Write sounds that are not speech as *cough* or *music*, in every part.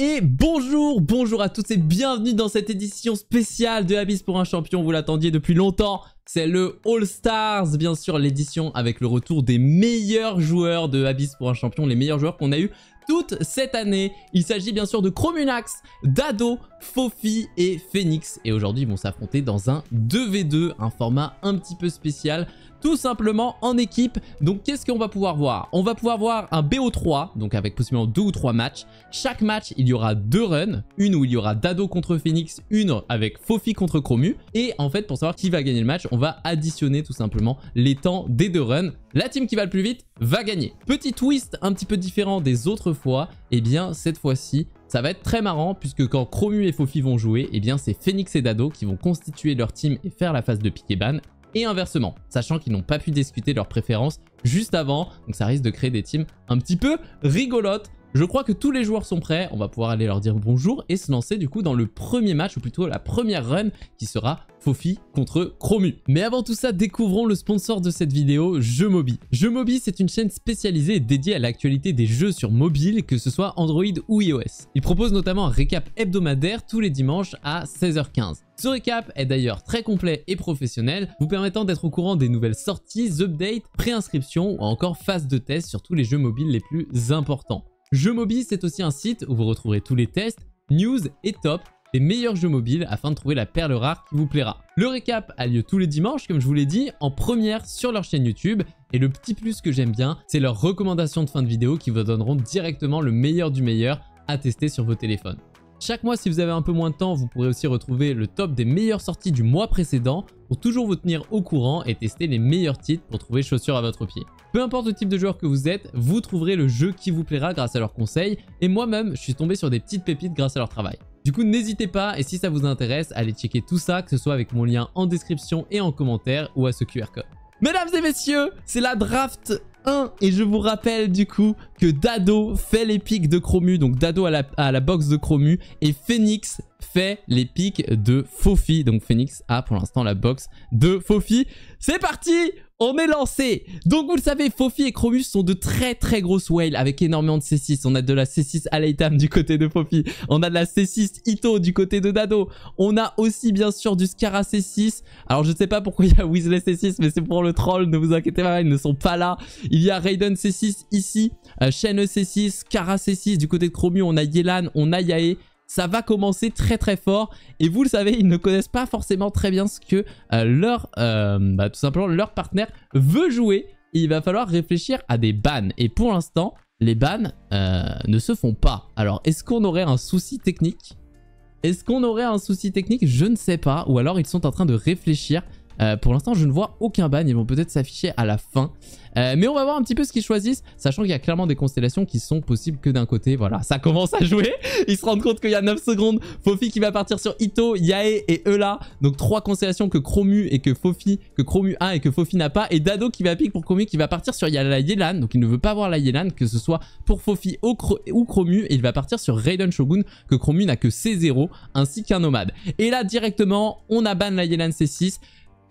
et bonjour, bonjour à tous et bienvenue dans cette édition spéciale de Abyss pour un champion, vous l'attendiez depuis longtemps, c'est le All Stars, bien sûr l'édition avec le retour des meilleurs joueurs de Abyss pour un champion, les meilleurs joueurs qu'on a eu toute cette année. Il s'agit bien sûr de Chromunax, Dado, Fofi et Phoenix. Et aujourd'hui, ils vont s'affronter dans un 2v2, un format un petit peu spécial tout simplement en équipe. Donc qu'est-ce qu'on va pouvoir voir On va pouvoir voir un BO3, donc avec possiblement deux ou trois matchs. Chaque match, il y aura deux runs, une où il y aura Dado contre Phoenix, une avec Fofi contre Chromu. Et en fait, pour savoir qui va gagner le match, on va additionner tout simplement les temps des deux runs. La team qui va le plus vite va gagner. Petit twist un petit peu différent des autres fois, et eh bien cette fois-ci, ça va être très marrant puisque quand Chromu et Fofi vont jouer, eh bien c'est Phoenix et Dado qui vont constituer leur team et faire la phase de pick et ban et inversement, sachant qu'ils n'ont pas pu discuter leurs préférences juste avant, donc ça risque de créer des teams un petit peu rigolotes. Je crois que tous les joueurs sont prêts, on va pouvoir aller leur dire bonjour et se lancer du coup dans le premier match, ou plutôt la première run, qui sera Fofi contre Chromu. Mais avant tout ça, découvrons le sponsor de cette vidéo, Jeux Mobi. Mobi, c'est une chaîne spécialisée dédiée à l'actualité des jeux sur mobile, que ce soit Android ou iOS. Il propose notamment un récap hebdomadaire tous les dimanches à 16h15. Ce récap est d'ailleurs très complet et professionnel, vous permettant d'être au courant des nouvelles sorties, updates, préinscriptions ou encore phases de test sur tous les jeux mobiles les plus importants. Jeux mobile, c'est aussi un site où vous retrouverez tous les tests, news et top des meilleurs jeux mobiles afin de trouver la perle rare qui vous plaira. Le récap a lieu tous les dimanches, comme je vous l'ai dit, en première sur leur chaîne YouTube. Et le petit plus que j'aime bien, c'est leurs recommandations de fin de vidéo qui vous donneront directement le meilleur du meilleur à tester sur vos téléphones. Chaque mois, si vous avez un peu moins de temps, vous pourrez aussi retrouver le top des meilleures sorties du mois précédent pour toujours vous tenir au courant et tester les meilleurs titres pour trouver chaussures à votre pied. Peu importe le type de joueur que vous êtes, vous trouverez le jeu qui vous plaira grâce à leurs conseils et moi-même, je suis tombé sur des petites pépites grâce à leur travail. Du coup, n'hésitez pas et si ça vous intéresse, allez checker tout ça, que ce soit avec mon lien en description et en commentaire ou à ce QR code. Mesdames et messieurs, c'est la draft 1. Et je vous rappelle du coup que Dado fait les pics de Chromu, donc Dado a la, box de Chromu, et Phoenix fait les pics de Fofi. Donc Phoenix a pour l'instant la box de Fofi. C'est parti on est lancé Donc vous le savez, Fofi et Chromus sont de très très grosses whales avec énormément de C6. On a de la C6 Aleitam du côté de Fofi. On a de la C6 Ito du côté de Dado. On a aussi bien sûr du Scara C6. Alors je ne sais pas pourquoi il y a Weasley C6 mais c'est pour le troll, ne vous inquiétez pas, ils ne sont pas là. Il y a Raiden C6 ici, euh, C6, Kara C6. Du côté de Chromu, on a Yelan, on a Yae ça va commencer très très fort. Et vous le savez, ils ne connaissent pas forcément très bien ce que euh, leur, euh, bah, tout simplement, leur partenaire veut jouer. il va falloir réfléchir à des bans. Et pour l'instant, les bans euh, ne se font pas. Alors, est-ce qu'on aurait un souci technique Est-ce qu'on aurait un souci technique Je ne sais pas. Ou alors, ils sont en train de réfléchir euh, pour l'instant, je ne vois aucun ban. Ils vont peut-être s'afficher à la fin. Euh, mais on va voir un petit peu ce qu'ils choisissent, sachant qu'il y a clairement des constellations qui sont possibles que d'un côté. Voilà, ça commence à jouer. Ils se rendent compte qu'il y a 9 secondes. Fofi qui va partir sur Ito, Yae et Eula. Donc trois constellations que Chromu et que Fofi, que Chromu a et que Fofi n'a pas. Et Dado qui va pique pour Chromu qui va partir sur la Yelan. Donc il ne veut pas voir la Yelan, que ce soit pour Fofi ou, ou Chromu. Et il va partir sur Raiden Shogun, que Chromu n'a que C0, ainsi qu'un nomade. Et là, directement, on a ban la Yelan C6.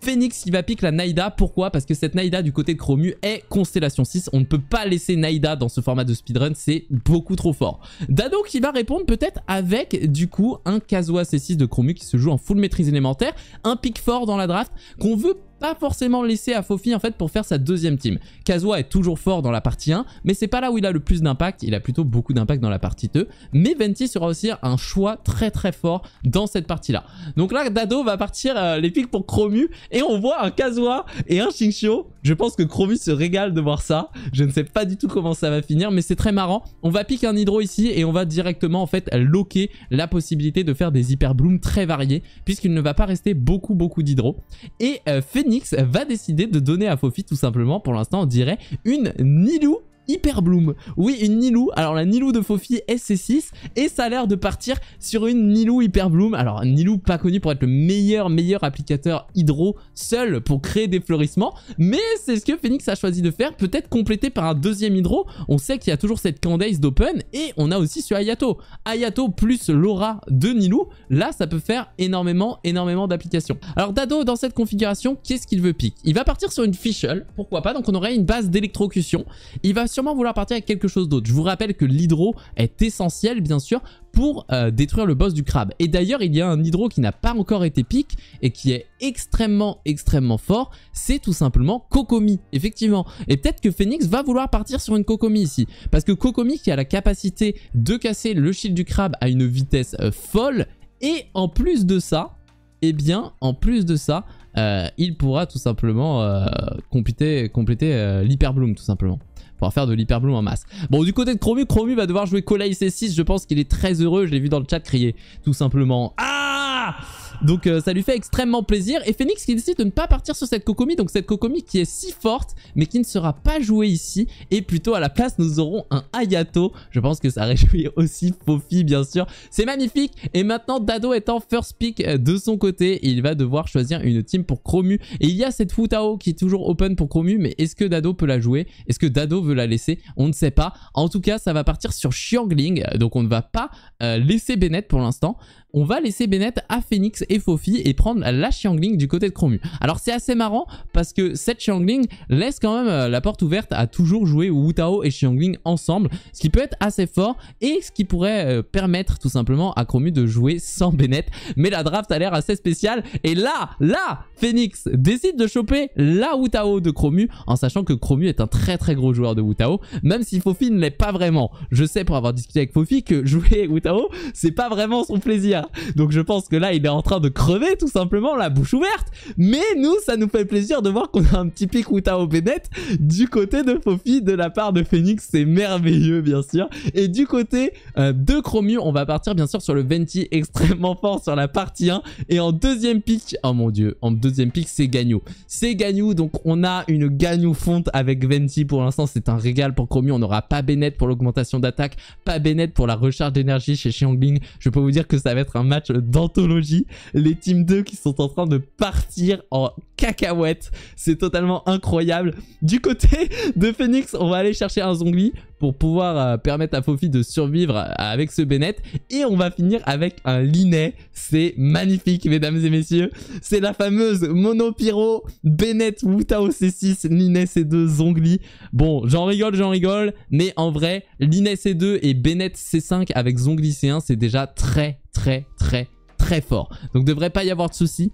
Phoenix qui va pique la Naïda, Pourquoi Parce que cette Naïda du côté de Chromu est Constellation 6. On ne peut pas laisser Naïda dans ce format de speedrun. C'est beaucoup trop fort. Dado qui va répondre peut-être avec du coup un Kazuha C6 de Chromu qui se joue en full maîtrise élémentaire. Un pick fort dans la draft qu'on veut pas forcément laissé à Fofi en fait pour faire sa deuxième team. Kazuha est toujours fort dans la partie 1, mais c'est pas là où il a le plus d'impact, il a plutôt beaucoup d'impact dans la partie 2, mais Venti sera aussi un choix très très fort dans cette partie-là. Donc là, Dado va partir euh, les pics pour Chromu, et on voit un Kazuha et un Shinxio. Je pense que Chromie se régale de voir ça. Je ne sais pas du tout comment ça va finir, mais c'est très marrant. On va piquer un hydro ici et on va directement en fait loquer la possibilité de faire des blooms très variés puisqu'il ne va pas rester beaucoup beaucoup d'hydro. Et Phoenix euh, va décider de donner à Fofi tout simplement pour l'instant on dirait une Nilou Hyperbloom. Bloom. Oui, une Nilou. Alors la Nilou de Fofi SC6 et ça a l'air de partir sur une Nilou Hyper Bloom. Alors Nilou pas connu pour être le meilleur meilleur applicateur hydro seul pour créer des fleurissements, mais c'est ce que Phoenix a choisi de faire, peut-être complété par un deuxième hydro. On sait qu'il y a toujours cette Candace d'Open et on a aussi sur Ayato. Ayato plus Laura de Nilou, là ça peut faire énormément énormément d'applications. Alors Dado dans cette configuration, qu'est-ce qu'il veut piquer Il va partir sur une Fischl, pourquoi pas, donc on aurait une base d'électrocution. Il va sur vouloir partir avec quelque chose d'autre. Je vous rappelle que l'hydro est essentiel, bien sûr, pour euh, détruire le boss du crabe. Et d'ailleurs, il y a un hydro qui n'a pas encore été pique et qui est extrêmement, extrêmement fort. C'est tout simplement Kokomi, effectivement. Et peut-être que Phoenix va vouloir partir sur une Kokomi ici. Parce que Kokomi qui a la capacité de casser le shield du crabe à une vitesse euh, folle. Et en plus de ça, eh bien, en plus de ça, euh, il pourra tout simplement euh, compléter, compléter euh, l'hyperbloom tout simplement pour faire de l'hyperbloom en masse. Bon, du côté de Chromu, Chromu va devoir jouer Cola c 6 Je pense qu'il est très heureux. Je l'ai vu dans le chat crier tout simplement. Ah donc euh, ça lui fait extrêmement plaisir. Et Phoenix qui décide de ne pas partir sur cette Kokomi. Donc cette Kokomi qui est si forte, mais qui ne sera pas jouée ici. Et plutôt à la place, nous aurons un Hayato. Je pense que ça réjouit *laughs* aussi Fofi, bien sûr. C'est magnifique. Et maintenant, Dado est en first pick euh, de son côté. il va devoir choisir une team pour Chromu. Et il y a cette Futao qui est toujours open pour Chromu. Mais est-ce que Dado peut la jouer Est-ce que Dado veut la laisser On ne sait pas. En tout cas, ça va partir sur Xiangling. Donc on ne va pas euh, laisser Bennett pour l'instant on va laisser Bennett à Phoenix et Fofi et prendre la Xiangling du côté de Chromu. Alors c'est assez marrant parce que cette Xiangling laisse quand même euh, la porte ouverte à toujours jouer Wutao et Xiangling ensemble, ce qui peut être assez fort et ce qui pourrait euh, permettre tout simplement à Chromu de jouer sans Bennett. Mais la draft a l'air assez spéciale et là, là, Phoenix décide de choper la Wutao de Chromu en sachant que Chromu est un très très gros joueur de Wutao même si Fofi ne l'est pas vraiment. Je sais pour avoir discuté avec Fofi que *laughs* jouer Wutao c'est pas vraiment son plaisir. Donc je pense que là, il est en train de crever tout simplement, la bouche ouverte. Mais nous, ça nous fait plaisir de voir qu'on a un petit pic au Bennett du côté de Fofi, de la part de Phoenix. C'est merveilleux, bien sûr. Et du côté euh, de Chromium, on va partir bien sûr sur le Venti *laughs* extrêmement fort sur la partie 1. Et en deuxième pic, oh mon dieu, en deuxième pic, c'est Gagnou. C'est Gagnou, donc on a une Gagnou fonte avec Venti. Pour l'instant, c'est un régal pour Chromium. On n'aura pas Bennett pour l'augmentation d'attaque, pas Bennett pour la recharge d'énergie chez Xiangling. Je peux vous dire que ça va être un match d'anthologie. Les teams 2 qui sont en train de partir en cacahuètes. C'est totalement incroyable. Du côté de Phoenix, on va aller chercher un Zongli pour pouvoir euh, permettre à Fofi de survivre euh, avec ce Bennett. Et on va finir avec un Linet. C'est magnifique, mesdames et messieurs. C'est la fameuse Monopyro, Bennett, Wutao C6, Linet C2, Zongli. Bon, j'en rigole, j'en rigole. Mais en vrai, Linet C2 et Bennett C5 avec Zongli C1, c'est déjà très, très, très, très fort. Donc, devrait pas y avoir de soucis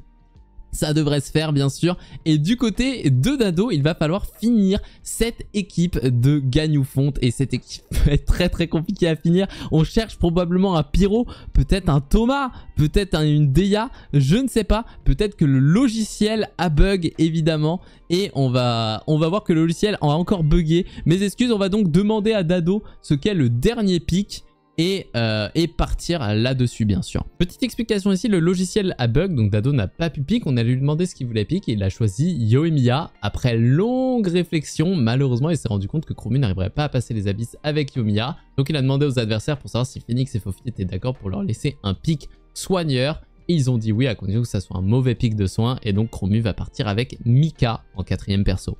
ça devrait se faire bien sûr. Et du côté de Dado, il va falloir finir cette équipe de Fonte. et cette équipe *laughs* être très très compliquée à finir. On cherche probablement un Pyro, peut-être un Thomas, peut-être une Dea. je ne sais pas. Peut-être que le logiciel a bug évidemment et on va, on va voir que le logiciel en a encore bugué. Mes excuses, on va donc demander à Dado ce qu'est le dernier pic euh, et, partir là-dessus bien sûr. Petite explication ici, le logiciel a bug, donc Dado n'a pas pu pique, on a lui demander ce qu'il voulait pique et il a choisi Yoemiya. Après longue réflexion, malheureusement il s'est rendu compte que Chromu n'arriverait pas à passer les abysses avec Yomiya, donc il a demandé aux adversaires pour savoir si Phoenix et Fofi étaient d'accord pour leur laisser un pic soigneur et ils ont dit oui à condition que ça soit un mauvais pic de soin et donc Chromu va partir avec Mika en quatrième perso.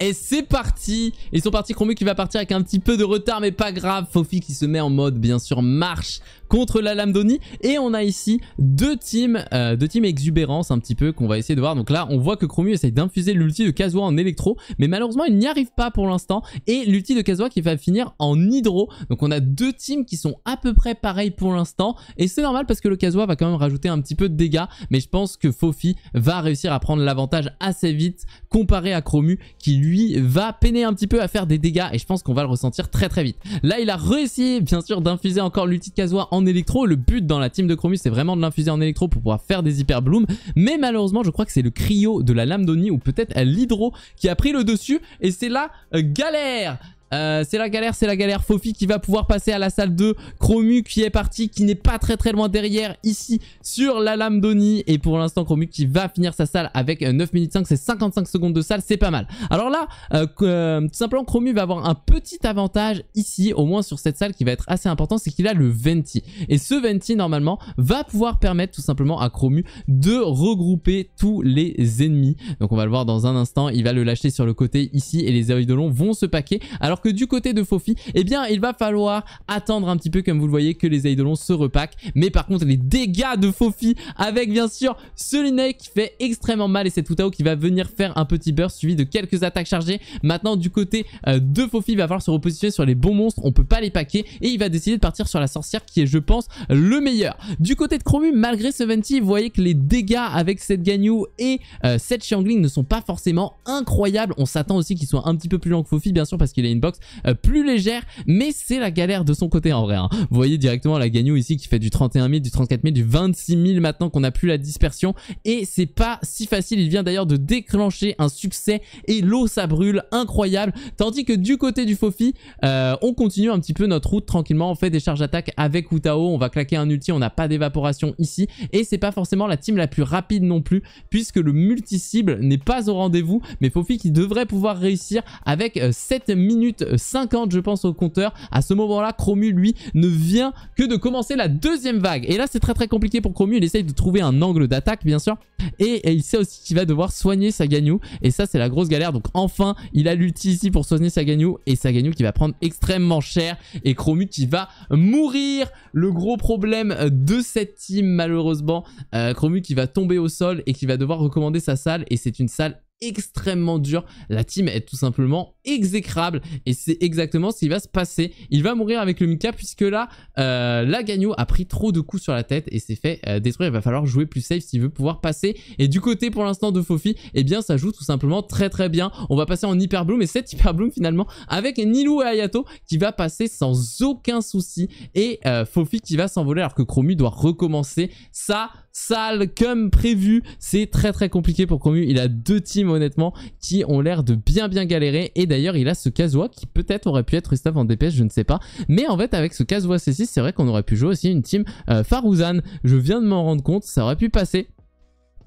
Et c'est parti Ils sont partis, Chromu qui va partir avec un petit peu de retard, mais pas grave. Fofi qui se met en mode, bien sûr, marche contre la lame Et on a ici deux teams, euh, deux teams exubérance un petit peu qu'on va essayer de voir. Donc là, on voit que Chromu essaye d'infuser l'ulti de Kazua en électro, mais malheureusement, il n'y arrive pas pour l'instant. Et l'ulti de Kazua qui va finir en hydro. Donc on a deux teams qui sont à peu près pareils pour l'instant. Et c'est normal parce que le Kazua va quand même rajouter un petit peu de dégâts. Mais je pense que Fofi va réussir à prendre l'avantage assez vite comparé à Chromu qui lui va peiner un petit peu à faire des dégâts et je pense qu'on va le ressentir très très vite. Là il a réussi bien sûr d'infuser encore l'ulti de en électro. Le but dans la team de Chromus c'est vraiment de l'infuser en électro pour pouvoir faire des hyper blooms. Mais malheureusement je crois que c'est le cryo de la lame d'Oni ou peut-être l'hydro qui a pris le dessus et c'est la euh, galère euh, c'est la galère, c'est la galère. Fofi qui va pouvoir passer à la salle 2. Chromu qui est parti, qui n'est pas très très loin derrière, ici, sur la lame d'Oni. Et pour l'instant, Chromu qui va finir sa salle avec 9 euh, minutes 5, c'est 55 secondes de salle, c'est pas mal. Alors là, euh, tout simplement, Chromu va avoir un petit avantage ici, au moins sur cette salle qui va être assez important, c'est qu'il a le Venti. Et ce Venti, normalement, va pouvoir permettre tout simplement à Chromu de regrouper tous les ennemis. Donc on va le voir dans un instant, il va le lâcher sur le côté ici, et les long vont se paquer. Alors que du côté de Fofi, eh bien, il va falloir attendre un petit peu, comme vous le voyez, que les Eidolons se repackent. Mais par contre, les dégâts de Fofi, avec bien sûr ce Linei qui fait extrêmement mal et cette Futao qui va venir faire un petit burst suivi de quelques attaques chargées. Maintenant, du côté euh, de Fofi, il va falloir se repositionner sur les bons monstres, on peut pas les paquer et il va décider de partir sur la sorcière qui est, je pense, le meilleur. Du côté de Chromu, malgré ce Venti, vous voyez que les dégâts avec cette Ganyu et euh, cette Xiangling ne sont pas forcément incroyables. On s'attend aussi qu'il soit un petit peu plus lent que Fofi, bien sûr, parce qu'il a une box euh, plus légère, mais c'est la galère de son côté en vrai. Hein. Vous voyez directement la Gagnou ici qui fait du 31 000, du 34 000, du 26 000 maintenant qu'on a plus la dispersion et c'est pas si facile. Il vient d'ailleurs de déclencher un succès et l'eau ça brûle, incroyable. Tandis que du côté du Fofi, euh, on continue un petit peu notre route tranquillement, on fait des charges attaques avec Utao, on va claquer un ulti, on n'a pas d'évaporation ici et c'est pas forcément la team la plus rapide non plus puisque le multi-cible n'est pas au rendez-vous mais Fofi qui devrait pouvoir réussir avec 7 euh, minutes 50 euh, je pense au compteur. À ce moment-là, Chromu, lui, ne vient que de commencer la deuxième vague. Et là, c'est très très compliqué pour Chromu. Il essaye de trouver un angle d'attaque, bien sûr. Et, il sait aussi qu'il va devoir soigner sa Ganyu, Et ça, c'est la grosse galère. Donc enfin, il a l'ulti ici pour soigner sa Ganyu, Et sa Ganyu qui va prendre extrêmement cher. Et Chromu qui va mourir. Le gros problème euh, de cette team, malheureusement. Euh, Chromu qui va tomber au sol et qui va devoir recommander sa salle. Et c'est une salle extrêmement dur. La team est tout simplement exécrable et c'est exactement ce qui va se passer. Il va mourir avec le Mika puisque là, euh, Ganyu a pris trop de coups sur la tête et s'est fait euh, détruire. Il va falloir jouer plus safe s'il veut pouvoir passer. Et du côté pour l'instant de Fofi, eh bien ça joue tout simplement très très bien. On va passer en Hyper Bloom et cette Hyper Bloom finalement avec Nilou et ayato qui va passer sans aucun souci et euh, Fofi qui va s'envoler alors que Chromu doit recommencer ça sale comme prévu. C'est très très compliqué pour Commu. Il a deux teams honnêtement qui ont l'air de bien bien galérer. Et d'ailleurs, il a ce Kazoa qui peut-être aurait pu être staff en DPS, je ne sais pas. Mais en fait, avec ce Kazoa C6, c'est vrai qu'on aurait pu jouer aussi une team euh, Farouzane. Je viens de m'en rendre compte, ça aurait pu passer.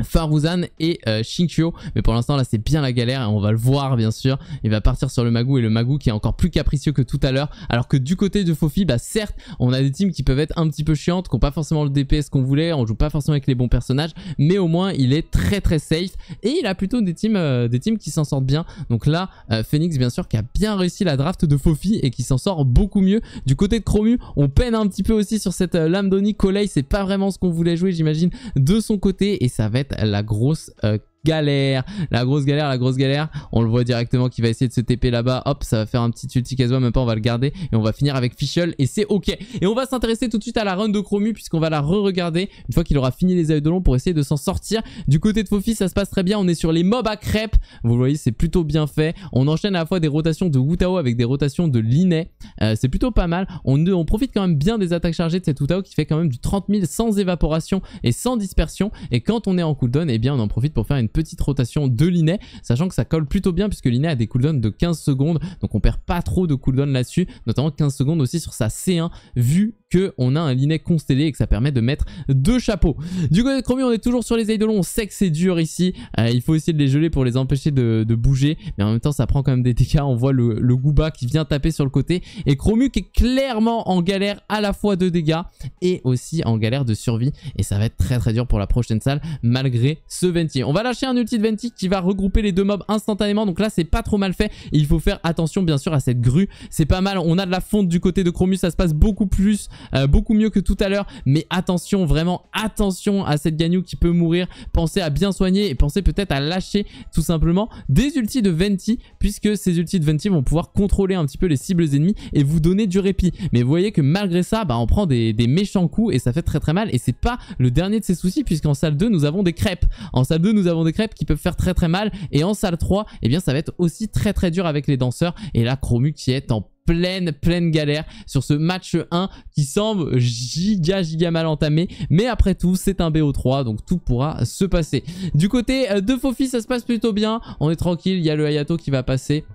Faruzan et euh, Shinkyo. Mais pour l'instant, là, c'est bien la galère et on va le voir, bien sûr. Il va partir sur le Magou et le Magou qui est encore plus capricieux que tout à l'heure. Alors que du côté de Fofi, bah certes, on a des teams qui peuvent être un petit peu chiantes, qui n'ont pas forcément le DPS qu'on voulait, on joue pas forcément avec les bons personnages, mais au moins, il est très très safe et il a plutôt des teams, euh, des teams qui s'en sortent bien. Donc là, euh, Phoenix, bien sûr, qui a bien réussi la draft de Fofi et qui s'en sort beaucoup mieux. Du côté de Chromu, on peine un petit peu aussi sur cette lame d'Oni. c'est pas vraiment ce qu'on voulait jouer, j'imagine, de son côté et ça va être la grosse euh, galère, la grosse galère, la grosse galère. On le voit directement qu'il va essayer de se TP là-bas. Hop, ça va faire un petit ulti Kazwa, même pas, on va le garder. Et on va finir avec Fischl et c'est ok. Et on va s'intéresser tout de suite à la run de Chromu puisqu'on va la re-regarder une fois qu'il aura fini les de long pour essayer de s'en sortir. Du côté de Fofi, ça se passe très bien. On est sur les mobs à crêpes. Vous voyez, c'est plutôt bien fait. On enchaîne à la fois des rotations de Wutao avec des rotations de Linet. Euh, c'est plutôt pas mal. On, on, profite quand même bien des attaques chargées de cette Wutao qui fait quand même du 30 000 sans évaporation et sans dispersion. Et quand on est en cooldown, eh bien on en profite pour faire une petite rotation de Linet, sachant que ça colle plutôt bien puisque Linet a des cooldowns de 15 secondes, donc on perd pas trop de cooldown là-dessus, notamment 15 secondes aussi sur sa C1, vu que on a un liné constellé et que ça permet de mettre deux chapeaux. Du côté de on est toujours sur les long, on sait que c'est dur ici, euh, il faut essayer de les geler pour les empêcher de, bouger, mais en même temps ça prend quand même des dégâts, on voit le, le Gooba qui vient taper sur le côté, et Chromu qui est clairement en galère à la fois de dégâts et aussi en galère de survie, et ça va être très très dur pour la prochaine salle malgré ce ventier, On va lâcher un ulti de Venti qui va regrouper les deux mobs instantanément. Donc là, c'est pas trop mal fait. il faut faire attention, bien sûr, à cette grue. C'est pas mal. On a de la fonte du côté de Chromus. Ça se passe beaucoup plus, euh, beaucoup mieux que tout à l'heure. Mais attention, vraiment attention à cette Ganyu qui peut mourir. Pensez à bien soigner et pensez peut-être à lâcher tout simplement des ultis de Venti puisque ces ultis de Venti vont pouvoir contrôler un petit peu les cibles ennemies et vous donner du répit. Mais vous voyez que malgré ça, bah, on prend des, méchants coups et ça fait très très mal. Et c'est pas le dernier de ces soucis puisqu'en salle 2, nous avons des crêpes. En salle 2, nous avons des crêpes qui peuvent faire très très mal. Et en salle 3, et eh bien ça va être aussi très très dur avec les danseurs. Et la Chromu qui est en pleine, pleine galère sur ce match 1 qui semble giga, giga mal entamé. Mais après tout, c'est un BO3, donc tout pourra se passer. Du côté euh, de Fofi, ça se passe plutôt bien. On est tranquille, il y a le Hayato qui va passer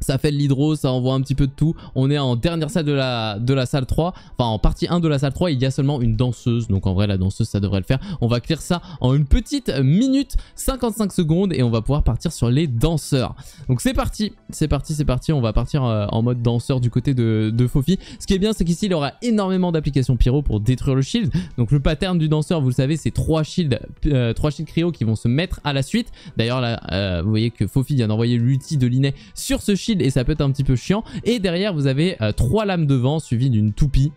ça fait de l'hydro, ça envoie un petit peu de tout. On est en dernière salle de la, de la salle 3, enfin en partie 1 de la salle 3, il y a seulement une danseuse. Donc en vrai la danseuse ça devrait le faire. On va clear ça en une petite minute, 55 secondes et on va pouvoir partir sur les danseurs. Donc c'est parti, c'est parti, c'est parti. On va partir euh, en mode danseur du côté de, de Fofi. Ce qui est bien c'est qu'ici il aura énormément d'applications pyro pour détruire le shield. Donc le pattern du danseur vous le savez c'est 3 shields, trois 3 euh, shields cryo qui vont se mettre à la suite. D'ailleurs là euh, vous voyez que Fofi vient d'envoyer l'ulti de Linet sur ce shield et ça peut être un petit peu chiant. Et derrière, vous avez euh, trois lames devant vent suivies d'une toupie.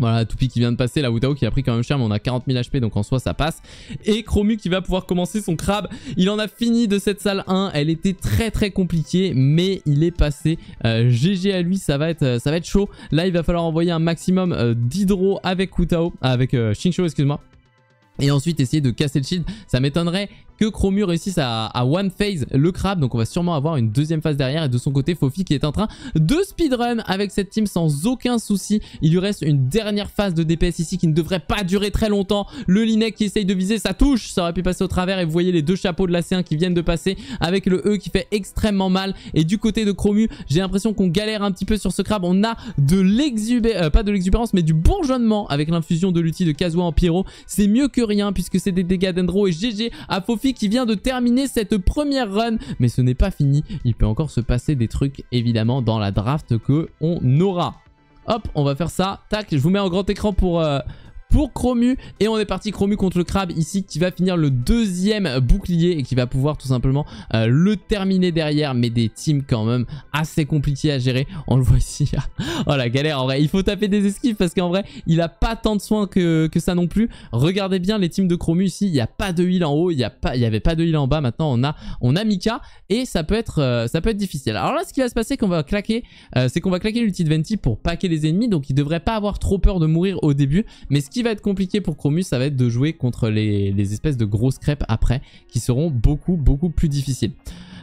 Voilà, la Toupie qui vient de passer, la Wutao qui a pris quand même cher, mais on a 40 000 HP, donc en soi ça passe. Et Chromu qui va pouvoir commencer son crabe. Il en a fini de cette salle 1, elle était très très compliquée, mais il est passé. GG euh, à lui, ça va, être, euh, ça va être chaud. Là, il va falloir envoyer un maximum d'hydro avec Wutao, avec euh, excuse-moi et ensuite essayer de casser le shield. Ça m'étonnerait que Chromu réussisse à, one phase le crabe. Donc on va sûrement avoir une deuxième phase derrière. Et de son côté, Fofi qui est en train de speedrun avec cette team sans aucun souci. Il lui reste une dernière phase de DPS ici qui ne devrait pas durer très longtemps. Le Linek qui essaye de viser, ça touche. Ça aurait pu passer au travers. Et vous voyez les deux chapeaux de la C1 qui viennent de passer avec le E qui fait extrêmement mal. Et du côté de Chromu, j'ai l'impression qu'on galère un petit peu sur ce crabe. On a de l'exubérance, euh, pas de l'exubérance, mais du bourgeonnement avec l'infusion de l'outil de Kazuha en pyro. C'est mieux que rien puisque c'est des dégâts d'Endro. Et GG à Fofi qui vient de terminer cette première run. Mais ce n'est pas fini, il peut encore se passer des trucs évidemment dans la draft que on aura. Hop, on va faire ça. Tac, je vous mets en grand écran pour, euh, pour Chromu. Et on est parti Chromu contre le crabe ici qui va finir le deuxième bouclier et qui va pouvoir tout simplement euh, le terminer derrière. Mais des teams quand même assez compliqués à gérer. On le voit ici. *laughs* oh la galère en vrai. Il faut taper des esquives parce qu'en vrai il a pas tant de soins que, ça non plus. Regardez bien les teams de Chromu ici. Il n'y a pas de heal en haut. Il n'y avait pas de heal en bas. Maintenant on a, on a Mika et ça peut être, euh, ça peut être difficile. Alors là ce qui va se passer qu'on va claquer, euh, c'est qu'on va claquer l'ulti de Venti pour paquer les ennemis. Donc il devrait pas avoir trop peur de mourir au début. Mais ce qui va être compliqué pour Chromus, ça va être de jouer contre les, les espèces de grosses crêpes après, qui seront beaucoup, beaucoup plus difficiles.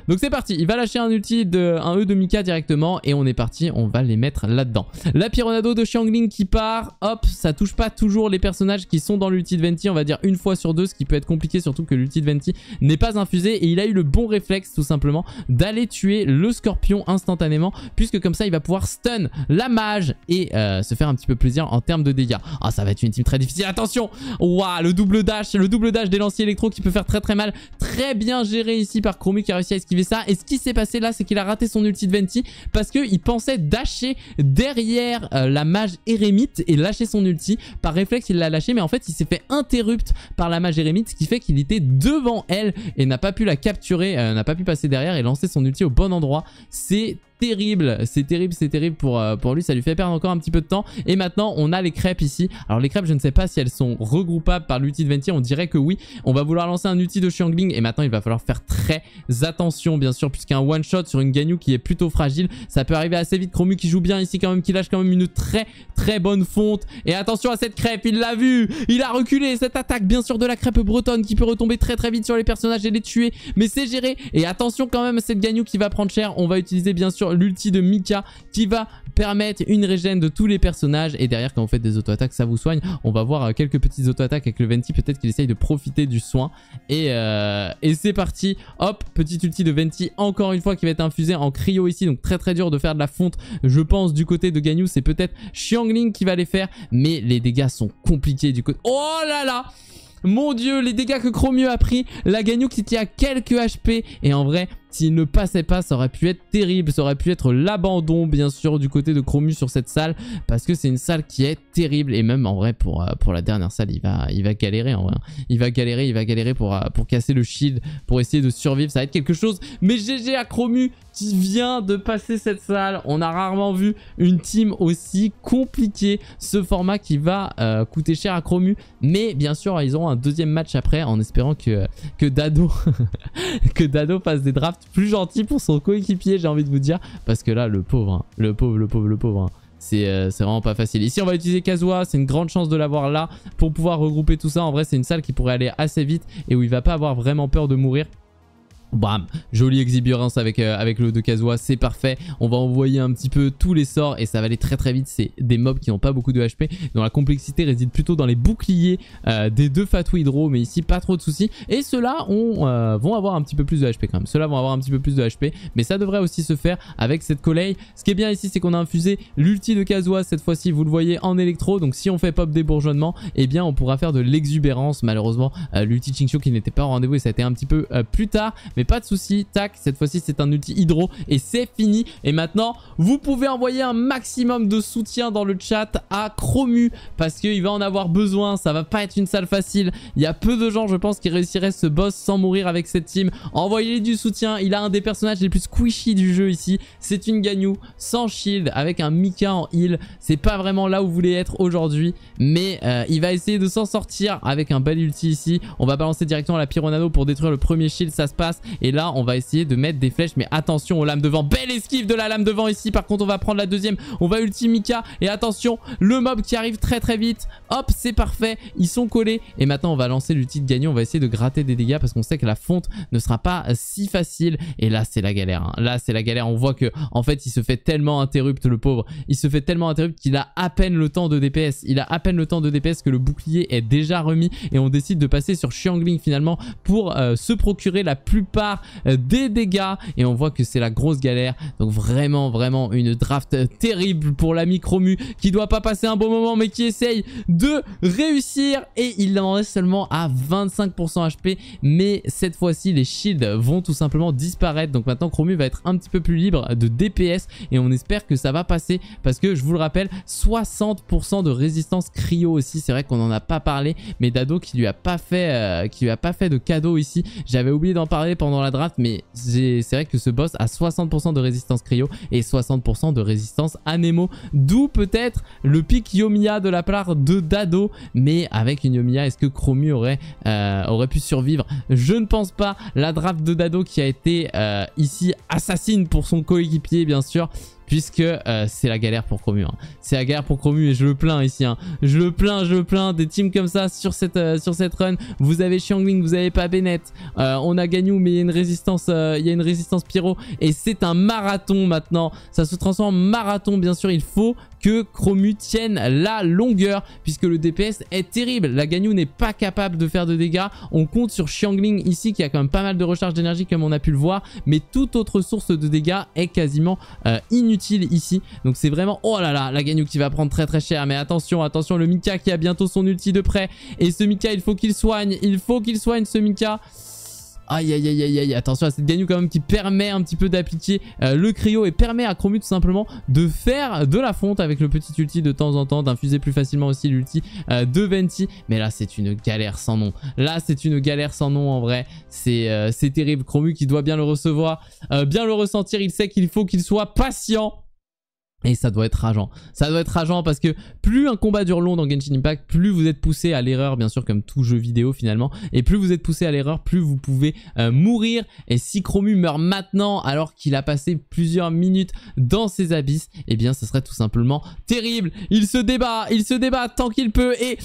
Donc c'est parti, il va lâcher un ulti de un E de Mika directement et on est parti, on va les mettre là-dedans. La Pironado de Xiangling qui part, hop, ça touche pas toujours les personnages qui sont dans l'ulti de Venti, on va dire une fois sur deux, ce qui peut être compliqué, surtout que l'ulti de Venti n'est pas infusé et il a eu le bon réflexe tout simplement d'aller tuer le scorpion instantanément puisque comme ça il va pouvoir stun la mage et euh, se faire un petit peu plaisir en termes de dégâts. Ah ça va être une team très difficile, attention Waouh, le double dash, le double dash des lanciers électro qui peut faire très très mal, très bien géré ici par Chromie qui a réussi à esquiver et ce qui s'est passé là, c'est qu'il a raté son ulti de Venti parce qu'il pensait dasher derrière euh, la mage Eremite et lâcher son ulti. Par réflexe, il l'a lâché, mais en fait, il s'est fait interrupt par la mage Eremite, ce qui fait qu'il était devant elle et n'a pas pu la capturer, euh, n'a pas pu passer derrière et lancer son ulti au bon endroit. C'est terrible. C'est terrible, c'est terrible pour, euh, pour lui. Ça lui fait perdre encore un petit peu de temps. Et maintenant, on a les crêpes ici. Alors les crêpes, je ne sais pas si elles sont regroupables par l'outil de Venti. On dirait que oui. On va vouloir lancer un outil de Xiangling. Et maintenant, il va falloir faire très attention, bien sûr, puisqu'un one-shot sur une Ganyu qui est plutôt fragile, ça peut arriver assez vite. Chromu qui joue bien ici quand même, qui lâche quand même une très très bonne fonte. Et attention à cette crêpe, il l'a vu Il a reculé cette attaque, bien sûr, de la crêpe bretonne qui peut retomber très très vite sur les personnages et les tuer. Mais c'est géré. Et attention quand même à cette Ganyu qui va prendre cher. On va utiliser bien sûr l'ulti de Mika qui va permettre une régène de tous les personnages. Et derrière, quand vous faites des auto-attaques, ça vous soigne. On va voir euh, quelques petites auto-attaques avec le Venti. Peut-être qu'il essaye de profiter du soin. Et, euh, et c'est parti. Hop, petit ulti de Venti, encore une fois, qui va être infusé en cryo ici. Donc très très dur de faire de la fonte, je pense, du côté de Ganyu. C'est peut-être Xiangling qui va les faire. Mais les dégâts sont compliqués du côté... Oh là là mon dieu, les dégâts que Chromieux a pris, la Ganyu qui a quelques HP, et en vrai, s'il ne passait pas, ça aurait pu être terrible, ça aurait pu être l'abandon bien sûr du côté de Chromu sur cette salle, parce que c'est une salle qui est terrible, et même en vrai pour, euh, pour la dernière salle, il va, il va galérer hein. Il va galérer, il va galérer pour, euh, pour casser le shield, pour essayer de survivre, ça va être quelque chose. Mais GG à Chromu qui vient de passer cette salle, on a rarement vu une team aussi compliquée, ce format qui va euh, coûter cher à Chromu, mais bien sûr ils auront un deuxième match après en espérant que, que Dado, *laughs* que Dado fasse des drafts plus gentil pour son coéquipier, j'ai envie de vous dire. Parce que là, le pauvre, hein. le pauvre, le pauvre, le pauvre. Hein. Euh, c'est vraiment pas facile. Ici, on va utiliser Kazua. C'est une grande chance de l'avoir là pour pouvoir regrouper tout ça. En vrai, c'est une salle qui pourrait aller assez vite et où il va pas avoir vraiment peur de mourir. Bam, jolie exubérance avec, euh, avec le de Casois c'est parfait. On va envoyer un petit peu tous les sorts et ça va aller très très vite. C'est des mobs qui n'ont pas beaucoup de HP, dont la complexité réside plutôt dans les boucliers euh, des deux Fatou Hydro, mais ici pas trop de soucis. Et ceux-là euh, vont avoir un petit peu plus de HP quand même. Ceux-là vont avoir un petit peu plus de HP, mais ça devrait aussi se faire avec cette collègue. Ce qui est bien ici, c'est qu'on a infusé l'ulti de Casois cette fois-ci, vous le voyez, en électro. Donc si on fait pop des bourgeonnements, eh bien on pourra faire de l'exubérance. Malheureusement, l'ulti Chinchou qui n'était pas au rendez-vous et ça a été un petit peu plus tard. Mais pas de souci, tac, cette fois-ci c'est un outil hydro et c'est fini. Et maintenant, vous pouvez envoyer un maximum de soutien dans le chat à Chromu parce qu'il va en avoir besoin, ça va pas être une salle facile. Il y a peu de gens, je pense, qui réussiraient ce boss sans mourir avec cette team. envoyez du soutien, il a un des personnages les plus squishy du jeu ici. C'est une Ganyu sans shield avec un Mika en heal. C'est pas vraiment là où vous voulez être aujourd'hui, mais euh, il va essayer de s'en sortir avec un bel ulti ici. On va balancer directement la Pyronado pour détruire le premier shield, ça se passe. Et là, on va essayer de mettre des flèches. Mais attention aux lames devant. Belle esquive de la lame devant ici. Par contre, on va prendre la deuxième. On va Mika Et attention, le mob qui arrive très très vite. Hop, c'est parfait. Ils sont collés. Et maintenant, on va lancer l'ulti de gagnant. On va essayer de gratter des dégâts parce qu'on sait que la fonte ne sera pas si facile. Et là, c'est la galère. Hein. Là, c'est la galère. On voit que en fait, il se fait tellement interrupt, le pauvre. Il se fait tellement interrupt qu'il a à peine le temps de DPS. Il a à peine le temps de DPS que le bouclier est déjà remis. Et on décide de passer sur Xiangling finalement pour euh, se procurer la plupart euh, des dégâts et on voit que c'est la grosse galère. Donc vraiment, vraiment une draft terrible pour la Micromu qui doit pas passer un bon moment mais qui essaye de réussir et il en reste seulement à 25% HP mais cette fois-ci les shields vont tout simplement disparaître donc maintenant Chromu va être un petit peu plus libre de DPS et on espère que ça va passer parce que je vous le rappelle 60% de résistance cryo aussi c'est vrai qu'on n'en a pas parlé mais Dado qui lui a pas fait euh, qui lui a pas fait de cadeau ici j'avais oublié d'en parler pendant dans la draft, mais c'est vrai que ce boss a 60% de résistance cryo et 60% de résistance anemo D'où peut-être le pic Yomiya de la part de Dado. Mais avec une Yomiya, est-ce que Chromu aurait, euh, aurait pu survivre Je ne pense pas. La draft de Dado qui a été euh, ici assassine pour son coéquipier, bien sûr puisque euh, c'est la galère pour Chromu. Hein. C'est la galère pour Chromu et je le plains ici. Hein. Je le plains, je le plains. Des teams comme ça sur cette, euh, sur cette run. Vous avez Xiangling, vous avez pas Bennett. Euh, on a Ganyu mais il y a une résistance, il y une résistance Pyro. Et c'est un marathon maintenant. Ça se transforme en marathon, bien sûr. Il faut que Chromu tienne la longueur puisque le DPS est terrible. La Ganyu n'est pas capable de faire de dégâts. On compte sur Xiangling ici qui a quand même pas mal de recharge d'énergie comme on a pu le voir. Mais toute autre source de dégâts est quasiment inutile ici. Donc c'est vraiment... Oh là là, la Ganyu qui va prendre très très cher. Mais attention, attention, le Mika qui a bientôt son ulti de près. Et ce Mika, il faut qu'il soigne. Il faut qu'il soigne ce Mika. Aïe, aïe, aïe, aïe, aïe. Attention à cette Ganyu quand même qui permet un petit peu d'appliquer euh, le cryo et permet à Chromu tout simplement de faire de la fonte avec le petit ulti de temps en temps, d'infuser plus facilement aussi l'ulti euh, de Venti. Mais là, c'est une galère sans nom. Là, c'est une galère sans nom en vrai. C'est euh, terrible. Chromu qui doit bien le recevoir, bien le ressentir. Il sait qu'il faut qu'il soit patient et ça doit être rageant. Ça doit être rageant parce que plus un combat dure long dans Genshin Impact, plus vous êtes poussé à l'erreur, bien sûr, comme tout jeu vidéo finalement. Et plus vous êtes poussé à l'erreur, plus vous pouvez euh, mourir. Et si Chromu meurt maintenant alors qu'il a passé plusieurs minutes dans ses abysses, eh bien, ce serait tout simplement terrible. Il se débat, il se débat tant qu'il peut et...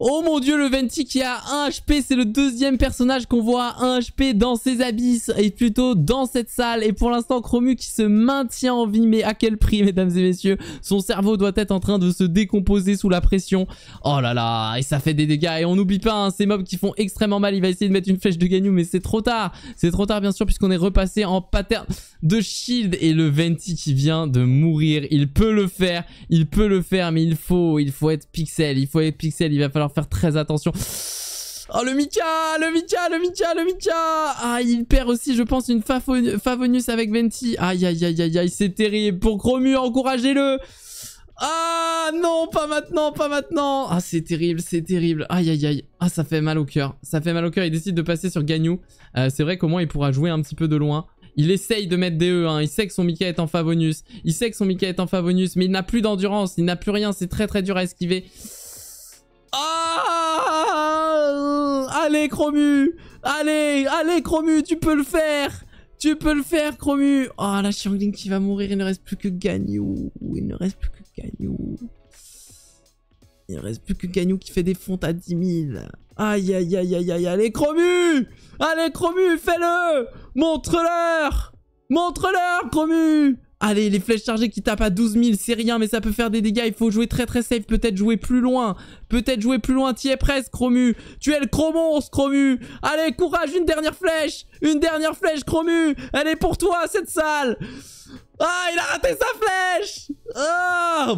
Oh mon dieu, le Venti qui a 1 HP, c'est le deuxième personnage qu'on voit à 1 HP dans ces abysses, et plutôt dans cette salle. Et pour l'instant, Chromu qui se maintient en vie, mais à quel prix, *laughs* mesdames et messieurs Son cerveau doit être en train de se décomposer sous la pression. Oh là là, et ça fait des dégâts. Et on n'oublie pas hein, ces mobs qui font extrêmement mal. Il va essayer de mettre une flèche de Ganyu, mais c'est trop tard. C'est trop tard, bien sûr, puisqu'on est repassé en pattern de shield. Et le Venti qui vient de mourir, il peut le faire, il peut le faire, mais il faut, il faut être pixel, il faut être pixel, il va falloir faire très attention. Oh le Mika, le Mika, le Mika, le Mika Ah il perd aussi je pense une Favonius avec Venti. Aïe aïe aïe aïe aïe c'est terrible. Pour Gromu encouragez-le Ah non pas maintenant, pas maintenant Ah c'est terrible, c'est terrible. Aïe aïe aïe. Ah ça fait mal au cœur. Ça fait mal au cœur, il décide de passer sur Gagnou. Euh, c'est vrai qu'au moins il pourra jouer un petit peu de loin. Il essaye de mettre des e hein. il sait que son Mika est en Favonius. Il sait que son Mika est en Favonius mais il n'a plus d'endurance, il n'a plus rien, c'est très très dur à esquiver. Ah, allez, Chromu Allez, allez, Chromu, tu peux le faire Tu peux le faire, Cromu Oh, la Xiangling qui va mourir, il ne reste plus que Gagnou. Il ne reste plus que Gagnou. Il ne reste plus que Gagnou qui fait des fontes à 10 000. Aïe, aïe, aïe, aïe, aïe, allez, Cromu Allez, Chromu, fais-le Montre-leur Montre-leur, Chromu Allez, les flèches chargées qui tapent à 12 000, c'est rien, mais ça peut faire des dégâts. Il faut jouer très très safe, peut-être jouer plus loin. Peut-être jouer plus loin, t'y es presque, Cromu. Tu es le ce Cromu. Allez, courage, une dernière flèche. Une dernière flèche, Cromu. Elle est pour toi, cette salle. Ah, il a raté sa flèche. Ah,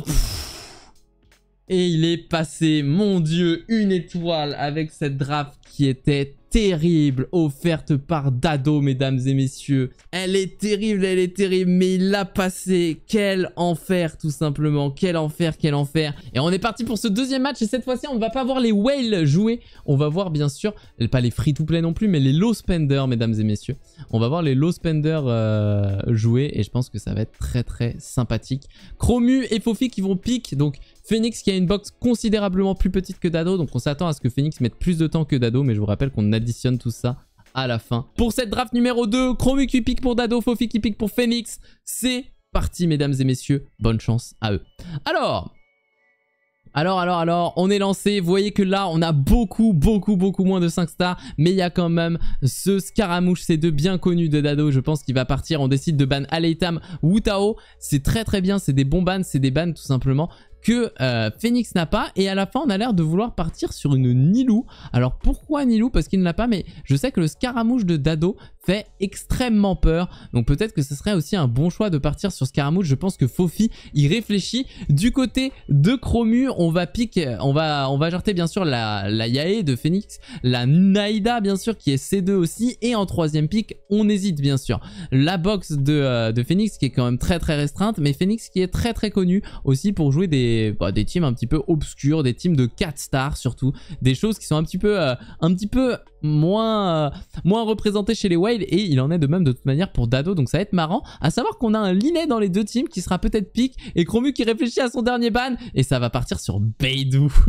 Et il est passé, mon dieu, une étoile avec cette draft qui était terrible offerte par Dado, mesdames et messieurs. Elle est terrible, elle est terrible, mais il l'a passé. Quel enfer, tout simplement. Quel enfer, quel enfer. Et on est parti pour ce deuxième match. Et cette fois-ci, on ne va pas voir les whales jouer. On va voir, bien sûr, pas les free-to-play non plus, mais les low spenders, mesdames et messieurs. On va voir les low spenders euh, jouer. Et je pense que ça va être très, très sympathique. Chromu et Fofi qui vont pique. Donc, Phoenix qui a une box considérablement plus petite que Dado. Donc, on s'attend à ce que Phoenix mette plus de temps que Dado. Mais je vous rappelle qu'on a additionne tout ça à la fin. Pour cette draft numéro 2, Chromu qui pique pour Dado, Fofi qui pique pour Phoenix. C'est parti, mesdames et messieurs. Bonne chance à eux. Alors... Alors, alors, alors, on est lancé. Vous voyez que là, on a beaucoup, beaucoup, beaucoup moins de 5 stars. Mais il y a quand même ce Scaramouche ces deux bien connus de Dado. Je pense qu'il va partir. On décide de ban Aleitam, Wutao. C'est très, très bien. C'est des bons bans. C'est des bans, tout simplement que euh, Phoenix n'a pas. Et à la fin, on a l'air de vouloir partir sur une Nilou. Alors pourquoi Nilou Parce qu'il ne l'a pas, mais je sais que le Scaramouche de Dado fait extrêmement peur. Donc peut-être que ce serait aussi un bon choix de partir sur Scaramouche. Je pense que Fofi y réfléchit. Du côté de Chromu, on va piquer, on va, on va jarter bien sûr la, la Yae de Phoenix, la Naida bien sûr qui est C2 aussi. Et en troisième pick, on hésite bien sûr. La box euh, de, Phoenix qui est quand même très très restreinte, mais Phoenix qui est très très connu aussi pour jouer des, bah, des teams un petit peu obscurs, des teams de 4 stars surtout, des choses qui sont un petit peu, euh, un petit peu moins, euh, moins représentées chez les White et il en est de même de toute manière pour Dado donc ça va être marrant. À savoir qu'on a un Linet dans les deux teams qui sera peut-être pique et Cromu qui réfléchit à son dernier ban et ça va partir sur Beidou *laughs*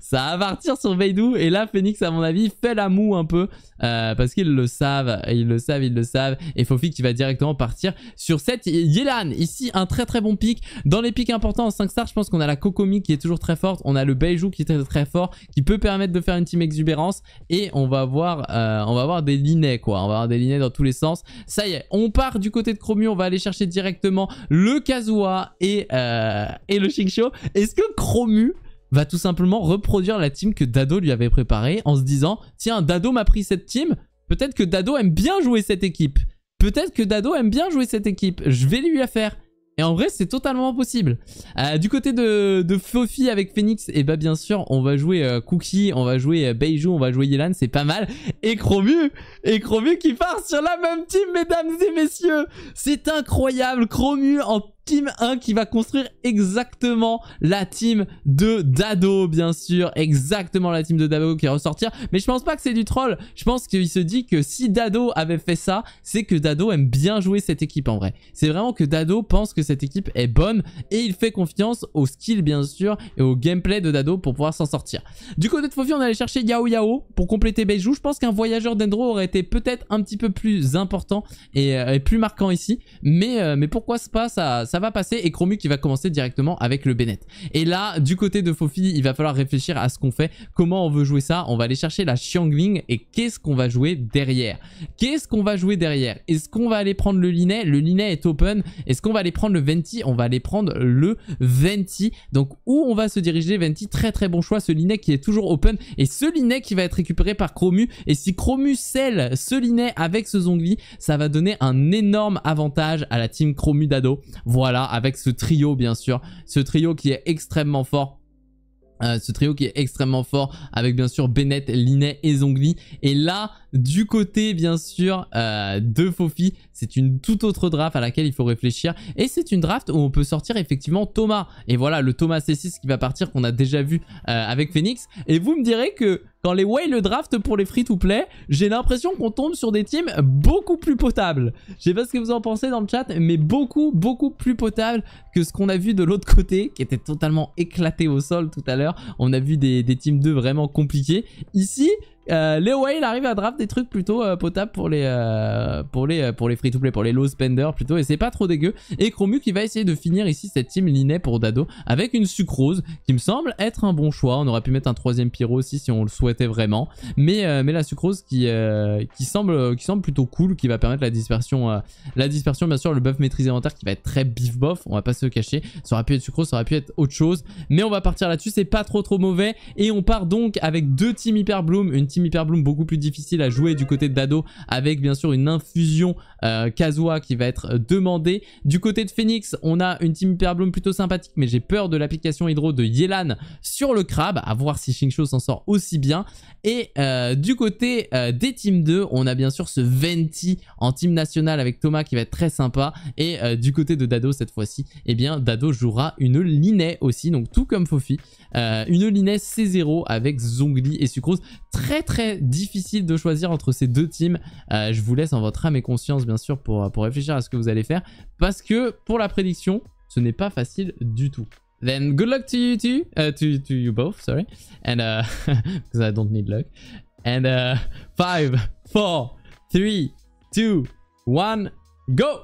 ça va partir sur Beidou. Et là, Phoenix, à mon avis, fait la moue un peu. Euh, parce qu'ils le savent, ils le savent, ils le savent. Et Fofi qui va directement partir sur cette Yelan. Ici, un très très bon pic. Dans les pics importants en 5 stars, je pense qu'on a la Kokomi qui est toujours très forte. On a le Beijou qui est très très fort, qui peut permettre de faire une team exubérance. Et on va avoir, euh, on va des linets, quoi. On va avoir des linets dans tous les sens. Ça y est, on part du côté de Chromu. On va aller chercher directement le Kazuha et, euh, le Shinxio. Est-ce que Chromu va tout simplement reproduire la team que Dado lui avait préparée en se disant tiens Dado m'a pris cette team, peut-être que Dado aime bien jouer cette équipe, peut-être que Dado aime bien jouer cette équipe, je vais lui la faire. Et en vrai, c'est totalement possible. Euh, du côté de, de Fofi avec Phoenix, et eh bah ben, bien sûr, on va jouer euh, Cookie, on va jouer euh, Beijou, on va jouer Yelan, c'est pas mal. Et Cromu, et Cromu qui part sur la même team, mesdames et messieurs. C'est incroyable, Cromu en Team 1 qui va construire exactement la team de Dado, bien sûr. Exactement la team de Dado qui va ressortir. Mais je pense pas que c'est du troll. Je pense qu'il se dit que si Dado avait fait ça, c'est que Dado aime bien jouer cette équipe en vrai. C'est vraiment que Dado pense que cette équipe est bonne et il fait confiance au skill, bien sûr, et au gameplay de Dado pour pouvoir s'en sortir. Du côté de Fofi, on allait chercher Yao Yao pour compléter Beijou. Je pense qu'un voyageur d'Endro aurait été peut-être un petit peu plus important et, euh, plus marquant ici. Mais, euh, mais pourquoi pas, ça ça va passer et Chromu qui va commencer directement avec le Bennett. Et là, du côté de Fofi, il va falloir réfléchir à ce qu'on fait, comment on veut jouer ça. On va aller chercher la Xiangling et qu'est-ce qu'on va jouer derrière Qu'est-ce qu'on va jouer derrière Est-ce qu'on va aller prendre le Linet Le Linet est open. Est-ce qu'on va aller prendre le Venti On va aller prendre le Venti. Donc où on va se diriger Venti, très très bon choix. Ce Linet qui est toujours open et ce Linet qui va être récupéré par Chromu. Et si Chromu scelle ce Linet avec ce Zongli, ça va donner un énorme avantage à la team Chromu Dado. Voilà, avec ce trio bien sûr. Ce trio qui est extrêmement fort. Euh, ce trio qui est extrêmement fort avec bien sûr Bennett, Linet et Zongli. Et là, du côté bien sûr euh, de Fofi, c'est une toute autre draft à laquelle il faut réfléchir. Et c'est une draft où on peut sortir effectivement Thomas. Et voilà le Thomas C6 qui va partir qu'on a déjà vu euh, avec Phoenix. Et vous me direz que dans les way le draft pour les free-to-play, j'ai l'impression qu'on tombe sur des teams beaucoup plus potables. Je sais pas ce que vous en pensez dans le chat, mais beaucoup, beaucoup plus potables que ce qu'on a vu de l'autre côté, qui était totalement éclaté au sol tout à l'heure. On a vu des, des teams 2 vraiment compliqués. Ici, euh, way il arrive à draft des trucs plutôt euh, potables pour les, euh, pour les, euh, pour les free-to-play, pour les low spenders plutôt, et c'est pas trop dégueu. Et Chromu qui va essayer de finir ici cette team liné pour Dado avec une sucrose qui me semble être un bon choix. On aurait pu mettre un troisième pyro aussi si on le souhaitait vraiment, mais, mais la sucrose qui, qui, semble, qui semble plutôt cool, qui va permettre la dispersion, la dispersion bien sûr, le buff maîtrisé en terre qui va être très beef bof, on va pas se cacher. Ça aurait pu être sucrose, ça aurait pu être autre chose, mais on va partir là-dessus, c'est pas trop trop mauvais. Et on part donc avec deux teams hyper bloom, une team Team Hyperbloom beaucoup plus difficile à jouer du côté de Dado avec bien sûr une infusion euh, qui va être euh, demandée. Du côté de Phoenix, on a une Team Hyperbloom plutôt sympathique mais j'ai peur de l'application Hydro de Yelan sur le crabe, à voir si Xingqiu s'en sort aussi bien. Et euh, du côté euh, des Team 2, on a bien sûr ce Venti en Team National avec Thomas qui va être très sympa. Et du côté de Dado cette fois-ci, eh bien Dado jouera une Linet aussi, donc tout comme Fofi. une Linet C0 avec Zongli et Sucrose. Très très difficile de choisir entre ces deux teams. Euh, je vous laisse en votre âme et conscience, bien sûr, pour, pour réfléchir à ce que vous allez faire. Parce que pour la prédiction, ce n'est pas facile du tout. Then good luck to you two, euh, to, you both, sorry. And uh, *laughs* because I don't need luck. And uh, 5, 4, 3, 2, 1, go!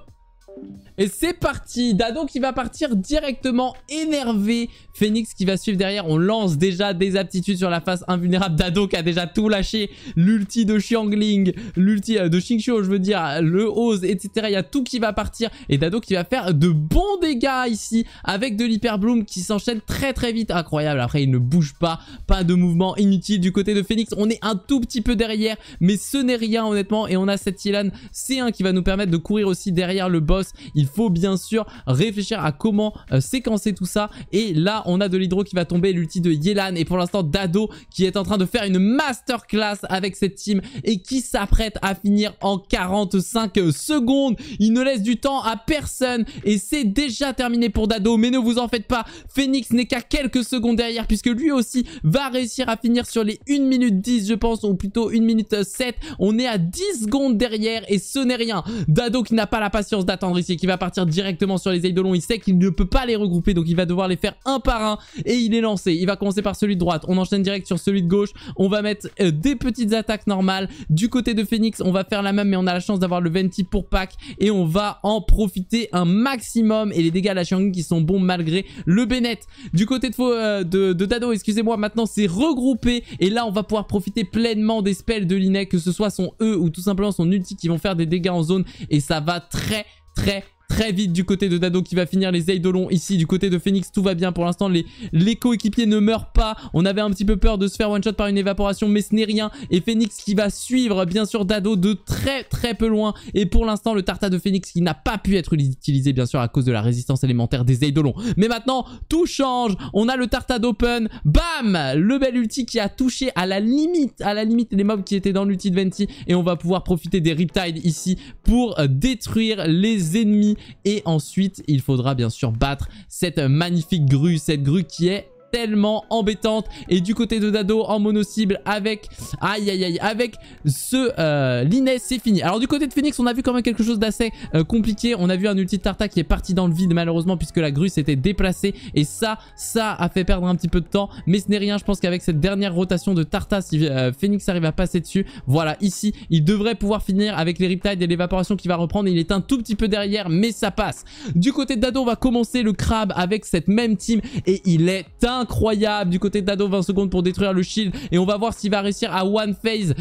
Et c'est parti Dado qui va partir directement énervé. Phoenix qui va suivre derrière. On lance déjà des aptitudes sur la face invulnérable. Dado qui a déjà tout lâché. L'ulti de Xiangling, l'ulti euh, de Xingqiu, je veux dire, le Oz, etc. Il y a tout qui va partir. Et Dado qui va faire de bons dégâts ici avec de l'Hyperbloom qui s'enchaîne très très vite. Incroyable. Après, il ne bouge pas. Pas de mouvement inutile du côté de Phoenix. On est un tout petit peu derrière, mais ce n'est rien honnêtement. Et on a cette Yelan. C1 qui va nous permettre de courir aussi derrière le boss il faut bien sûr réfléchir à comment euh, séquencer tout ça. Et là, on a de l'hydro qui va tomber, l'ulti de Yelan. Et pour l'instant, Dado qui est en train de faire une masterclass avec cette team et qui s'apprête à finir en 45 secondes. Il ne laisse du temps à personne et c'est déjà terminé pour Dado. Mais ne vous en faites pas, Phoenix n'est qu'à quelques secondes derrière puisque lui aussi va réussir à finir sur les 1 minute 10 je pense ou plutôt 1 minute 7. On est à 10 secondes derrière et ce n'est rien. Dado qui n'a pas la patience d'attendre Ici, qui va partir directement sur les de long, Il sait qu'il ne peut pas les regrouper, donc il va devoir les faire un par un. Et il est lancé. Il va commencer par celui de droite. On enchaîne direct sur celui de gauche. On va mettre euh, des petites attaques normales. Du côté de Phoenix, on va faire la même, mais on a la chance d'avoir le Venti pour Pack. Et on va en profiter un maximum. Et les dégâts à la Shang qui sont bons malgré le Bennett. Du côté euh, de, Dado, excusez-moi, maintenant c'est regroupé. Et là, on va pouvoir profiter pleinement des spells de l'inné que ce soit son E ou tout simplement son ulti qui vont faire des dégâts en zone. Et ça va très très très vite du côté de Dado qui va finir les Eidolons ici. Du côté de Phoenix, tout va bien pour l'instant. Les, les coéquipiers ne meurent pas. On avait un petit peu peur de se faire one-shot par une évaporation, mais ce n'est rien. Et Phoenix qui va suivre, bien sûr, Dado de très très peu loin. Et pour l'instant, le Tarta de Phoenix qui n'a pas pu être utilisé, bien sûr, à cause de la résistance élémentaire des Eidolons. Mais maintenant, tout change. On a le tartade d'Open. Bam Le bel ulti qui a touché à la limite, à la limite, les mobs qui étaient dans l'ulti de Venti. Et on va pouvoir profiter des Riptides ici pour détruire les ennemis et ensuite, il faudra bien sûr battre cette magnifique grue, cette grue qui est tellement embêtante. Et du côté de Dado en mono-cible avec... Aïe aïe aïe, avec ce euh, Linès, c'est fini. Alors du côté de Phoenix, on a vu quand même quelque chose d'assez euh, compliqué. On a vu un ulti de Tarta qui est parti dans le vide malheureusement puisque la grue s'était déplacée. Et ça, ça a fait perdre un petit peu de temps. Mais ce n'est rien, je pense qu'avec cette dernière rotation de Tarta, si euh, Phoenix arrive à passer dessus, voilà, ici, il devrait pouvoir finir avec les riptides et l'évaporation qui va reprendre. Il est un tout petit peu derrière, mais ça passe. Du côté de Dado, on va commencer le crabe avec cette même team et il est un incroyable du côté de Dado, 20 secondes pour détruire le shield. Et on va voir s'il va réussir à one phase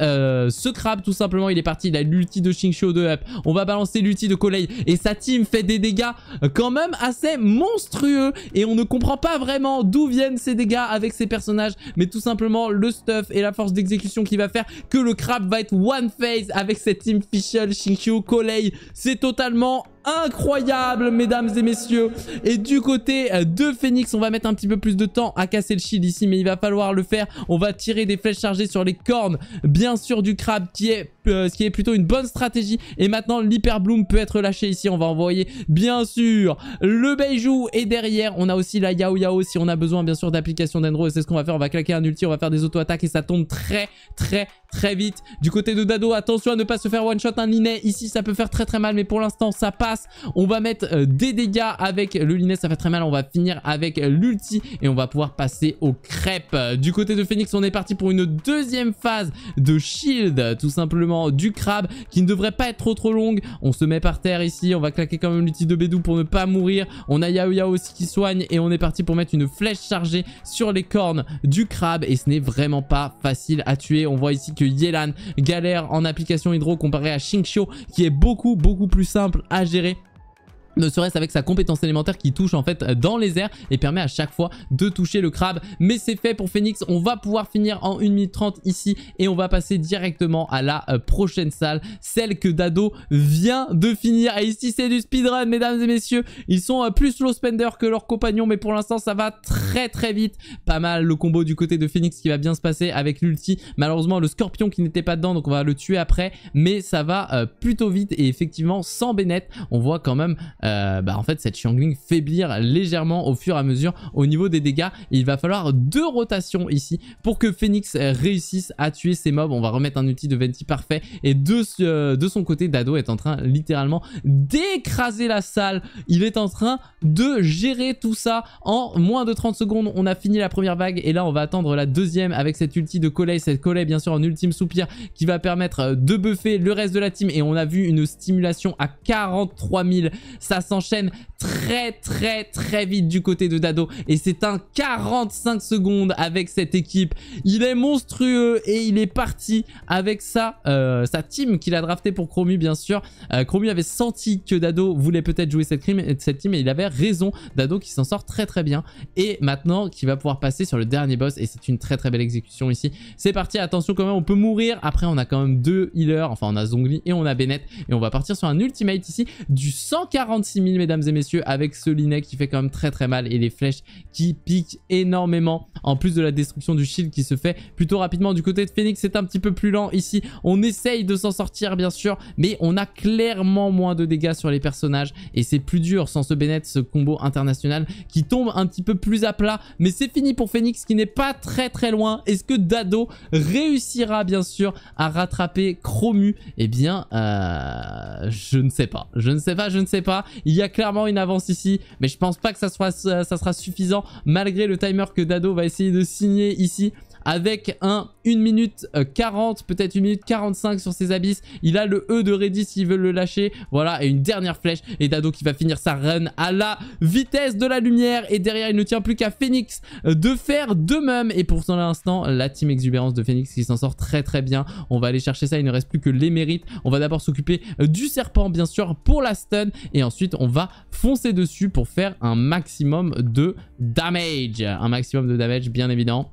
euh, ce crabe tout simplement. Il est parti, il a l'ulti de Shingshio de up. On va balancer l'ulti de Kolei et sa team fait des dégâts euh, quand même assez monstrueux. Et on ne comprend pas vraiment d'où viennent ces dégâts avec ces personnages. Mais tout simplement le stuff et la force d'exécution qui va faire que le crabe va être one phase avec cette team Fischl, Shingshio, Kolei. C'est totalement incroyable, mesdames et messieurs. Et du côté euh, de Phoenix, on va mettre un petit peu plus de temps à casser le shield ici, mais il va falloir le faire. On va tirer des flèches chargées sur les cornes, bien sûr, du crabe, qui est, euh, ce qui est plutôt une bonne stratégie. Et maintenant, l'hyperbloom peut être lâché ici. On va envoyer, bien sûr, le beijou Et derrière, on a aussi la Yao Yao si on a besoin, bien sûr, d'application d'Endro. Et c'est ce qu'on va faire. On va claquer un ulti, on va faire des auto-attaques et ça tombe très, très, très vite. Du côté de Dado, attention à ne pas se faire one-shot un line Ici, ça peut faire très, très mal, mais pour l'instant, ça passe on va mettre euh, des dégâts avec le Linet, ça fait très mal. On va finir avec euh, l'ulti et on va pouvoir passer aux crêpes. Du côté de Phoenix, on est parti pour une deuxième phase de shield, tout simplement, du crabe qui ne devrait pas être trop trop longue. On se met par terre ici, on va claquer quand même l'ulti de Bédou pour ne pas mourir. On a Yao aussi qui soigne et on est parti pour mettre une flèche chargée sur les cornes du crabe et ce n'est vraiment pas facile à tuer. On voit ici que Yelan galère en application hydro comparé à Shinxio qui est beaucoup beaucoup plus simple à gérer considéré ne serait-ce avec sa compétence élémentaire qui touche en fait dans les airs et permet à chaque fois de toucher le crabe. Mais c'est fait pour Phoenix, on va pouvoir finir en 1 minute 30 ici et on va passer directement à la euh, prochaine salle, celle que Dado vient de finir. Et ici c'est du speedrun mesdames et messieurs, ils sont euh, plus low spender que leurs compagnons mais pour l'instant ça va très très vite. Pas mal le combo du côté de Phoenix qui va bien se passer avec l'ulti. Malheureusement le scorpion qui n'était pas dedans donc on va le tuer après mais ça va euh, plutôt vite et effectivement sans Bennett on voit quand même... Euh, bah, en fait cette Xiangling faiblir légèrement au fur et à mesure au niveau des dégâts. Il va falloir deux rotations ici pour que Phoenix réussisse à tuer ses mobs. On va remettre un ulti de Venti parfait et de, euh, son côté, Dado est en train littéralement d'écraser la salle. Il est en train de gérer tout ça en moins de 30 secondes. On a fini la première vague et là on va attendre la deuxième avec cette ulti de Collet. Cette Collet bien sûr en ultime soupir qui va permettre de buffer le reste de la team et on a vu une stimulation à 43 000 ça s'enchaîne très très très vite du côté de Dado et c'est un 45 secondes avec cette équipe. Il est monstrueux et il est parti avec sa, euh, sa team qu'il a drafté pour Chromu bien sûr. Euh, Chromu avait senti que Dado voulait peut-être jouer cette, cette team et il avait raison. Dado qui s'en sort très très bien et maintenant qui va pouvoir passer sur le dernier boss et c'est une très très belle exécution ici. C'est parti, attention quand même on peut mourir. Après on a quand même deux healers, enfin on a Zongli et on a Bennett et on va partir sur un ultimate ici du 146 000 mesdames et messieurs avec ce Linet qui fait quand même très très mal et les flèches qui piquent énormément, en plus de la destruction du shield qui se fait plutôt rapidement. Du côté de Phoenix, c'est un petit peu plus lent ici. On essaye de s'en sortir, bien sûr, mais on a clairement moins de dégâts sur les personnages et c'est plus dur sans ce Bennett, ce combo international qui tombe un petit peu plus à plat. Mais c'est fini pour Phoenix qui n'est pas très très loin. Est-ce que Dado réussira, bien sûr, à rattraper Chromu Eh bien, euh, je ne sais pas. Je ne sais pas, je ne sais pas. Il y a clairement une avance ici, mais je pense pas que ça, soit, ça sera suffisant malgré le timer que Dado va essayer de signer ici avec un 1 minute 40, euh, peut-être 1 minute 45 sur ses abysses. Il a le E de Reddy s'il veut le lâcher. Voilà, et une dernière flèche. Et Dado qui va finir sa run à la vitesse de la lumière. Et derrière, il ne tient plus qu'à Phoenix euh, de faire de même. Et pour l'instant, la team exubérance de Phoenix qui s'en sort très très bien. On va aller chercher ça, il ne reste plus que les mérites. On va d'abord s'occuper euh, du serpent, bien sûr, pour la stun. Et ensuite, on va foncer dessus pour faire un maximum de damage. Un maximum de damage, bien évident.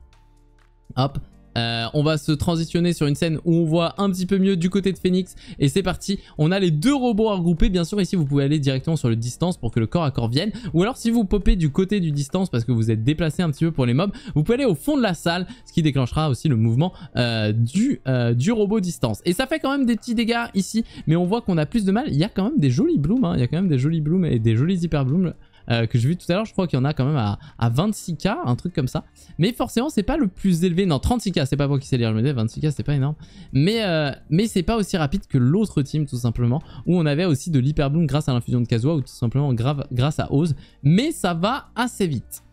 Hop. Euh, on va se transitionner sur une scène où on voit un petit peu mieux du côté de Phoenix. Et c'est parti. On a les deux robots à regrouper. Bien sûr, ici, vous pouvez aller directement sur le distance pour que le corps à corps vienne. Ou alors, si vous popez du côté du distance parce que vous êtes déplacé un petit peu pour les mobs, vous pouvez aller au fond de la salle, ce qui déclenchera aussi le mouvement euh, du, euh, du robot distance. Et ça fait quand même des petits dégâts ici, mais on voit qu'on a plus de mal. Il y a quand même des jolis blooms. Hein. Il y a quand même des jolis blooms et des jolis hyper blooms. Euh, que j'ai vu tout à l'heure. Je crois qu'il y en a quand même à, 26k, un truc comme ça. Mais forcément, c'est pas le plus élevé. Non, 36k, c'est pas moi qui sais lire, le me 26k, c'est pas énorme. Mais, euh, mais c'est pas aussi rapide que l'autre team, tout simplement, où on avait aussi de l'hyperbloom grâce à l'infusion de Kazuha, ou tout simplement grave, grâce à Oz. Mais ça va assez vite.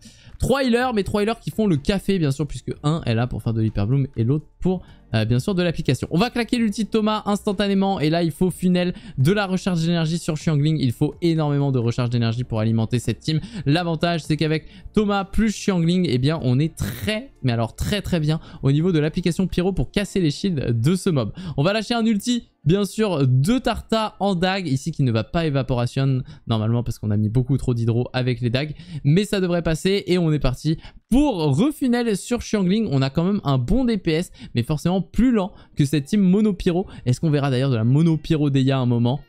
Trois healers, mais trois healers qui font le café, bien sûr, puisque un est là pour faire de l'hyperbloom et l'autre pour euh, bien sûr de l'application. On va claquer l'ulti de Thomas instantanément et là il faut funnel de la recharge d'énergie sur Xiangling. Il faut énormément de recharge d'énergie pour alimenter cette team. L'avantage c'est qu'avec Thomas plus Xiangling, Et eh bien on est très mais alors très très bien au niveau de l'application Pyro pour casser les shields de ce mob. On va lâcher un ulti bien sûr de Tarta en dag ici qui ne va pas évaporation normalement parce qu'on a mis beaucoup trop d'hydro avec les dagues mais ça devrait passer et on est parti pour refunnel sur Xiangling on a quand même un bon DPS mais forcément plus lent que cette team Monopyro. Est-ce qu'on verra d'ailleurs de la Monopyro Deia à un moment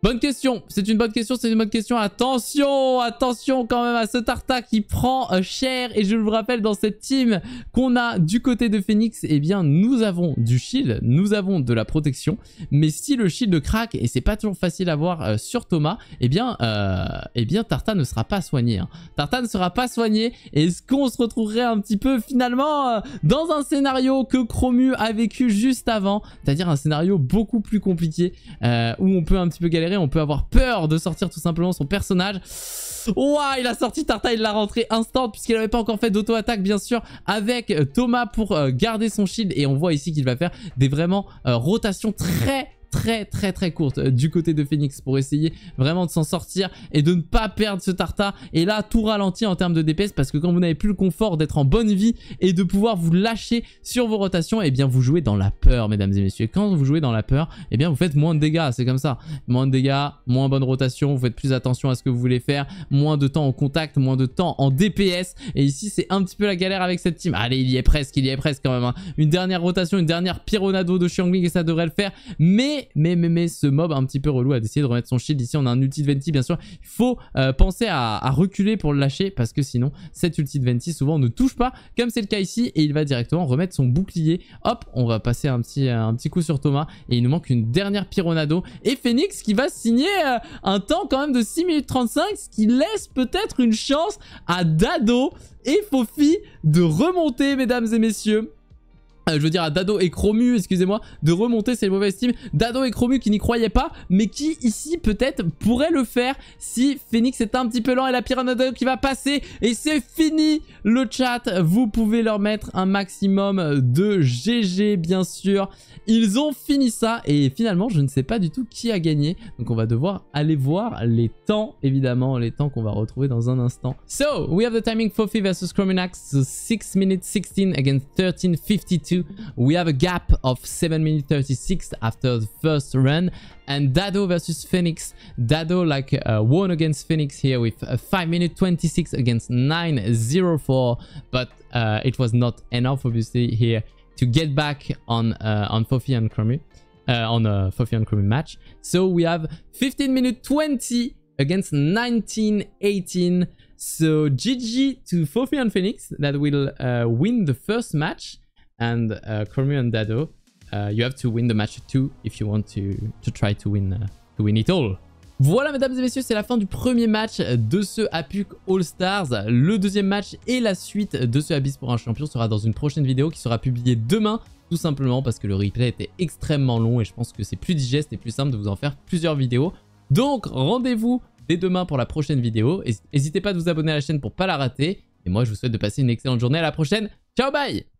Bonne question, c'est une bonne question, c'est une bonne question. Attention, attention quand même à ce Tarta qui prend euh, cher. Et je vous rappelle, dans cette team qu'on a du côté de Phoenix, eh bien nous avons du shield, nous avons de la protection. Mais si le shield craque, et c'est pas toujours facile à voir euh, sur Thomas, eh bien, euh, eh bien Tarta ne sera pas soigné. Hein. Tarta ne sera pas soigné. Est-ce qu'on se retrouverait un petit peu finalement dans un scénario que Chromu a vécu juste avant C'est-à-dire un scénario beaucoup plus compliqué où on peut un petit peu galérer on peut avoir peur de sortir tout simplement son personnage. Ouah, il a sorti Tarta, il l'a rentré instant puisqu'il n'avait pas encore fait d'auto-attaque bien sûr avec euh, Thomas pour euh, garder son shield et on voit ici qu'il va faire des vraiment euh, rotations très très très très courte euh, du côté de Phoenix pour essayer vraiment de s'en sortir et de ne pas perdre ce Tartar. Et là, tout ralentit en termes de DPS parce que quand vous n'avez plus le confort d'être en bonne vie et de pouvoir vous lâcher sur vos rotations, et eh bien vous jouez dans la peur, mesdames et messieurs. Quand vous jouez dans la peur, et eh bien vous faites moins de dégâts, c'est comme ça. Moins de dégâts, moins bonne rotation, vous faites plus attention à ce que vous voulez faire, moins de temps en contact, moins de temps en DPS. Et ici, c'est un petit peu la galère avec cette team. Allez, il y est presque, il y est presque quand même. Hein. Une dernière rotation, une dernière pironado de Xiangling et ça devrait le faire. Mais mais, mais, ce mob un petit peu relou a décidé de remettre son shield. Ici, on a un ulti de Venti, bien sûr. Il faut euh, penser à, reculer pour le lâcher parce que sinon, cet ulti de Venti, souvent, ne touche pas, comme c'est le cas ici. Et il va directement remettre son bouclier. Hop, on va passer un petit, euh, un petit coup sur Thomas. Et il nous manque une dernière Pironado. Et Phoenix qui va signer euh, un temps quand même de 6 minutes 35, ce qui laisse peut-être une chance à Dado et Fofi de remonter, mesdames et messieurs. Euh, je veux dire à Dado et Chromu, excusez-moi, de remonter c'est mauvaises estime. Dado et Chromu qui n'y croyaient pas, mais qui ici peut-être pourrait le faire si Phoenix est un petit peu lent et la Piranha qui va passer. Et c'est fini le chat, vous pouvez leur mettre un maximum de GG bien sûr. Ils ont fini ça et finalement je ne sais pas du tout qui a gagné. Donc on va devoir aller voir les temps, évidemment, les temps qu'on va retrouver dans un instant. So, we have the timing Fofi versus Chrominax, 6 minutes 16 against 13.52. 2. We have a gap of 7 minutes 36 after the first run. And Dado versus Phoenix. Dado like uh, won against Phoenix here with uh, 5 minutes 26 against 9.04. But uh, it was not enough obviously here to get back on uh, on Fofi and Cromie uh, on a Fofi and Cromie match. So we have 15 minutes 20 against 1918. So GG to Fofi and Phoenix that will uh, win the first match. and uh, Cormier Dado. Uh, you have to win the match too if you want to, to try to win, uh, all. Voilà, mesdames et messieurs, c'est la fin du premier match de ce Apuc All-Stars. Le deuxième match et la suite de ce Abyss pour un champion sera dans une prochaine vidéo qui sera publiée demain, tout simplement parce que le replay était extrêmement long et je pense que c'est plus digeste et plus simple de vous en faire plusieurs vidéos. Donc, rendez-vous dès demain pour la prochaine vidéo. N'hésitez pas à vous abonner à la chaîne pour ne pas la rater. Et moi, je vous souhaite de passer une excellente journée. À la prochaine. Ciao, bye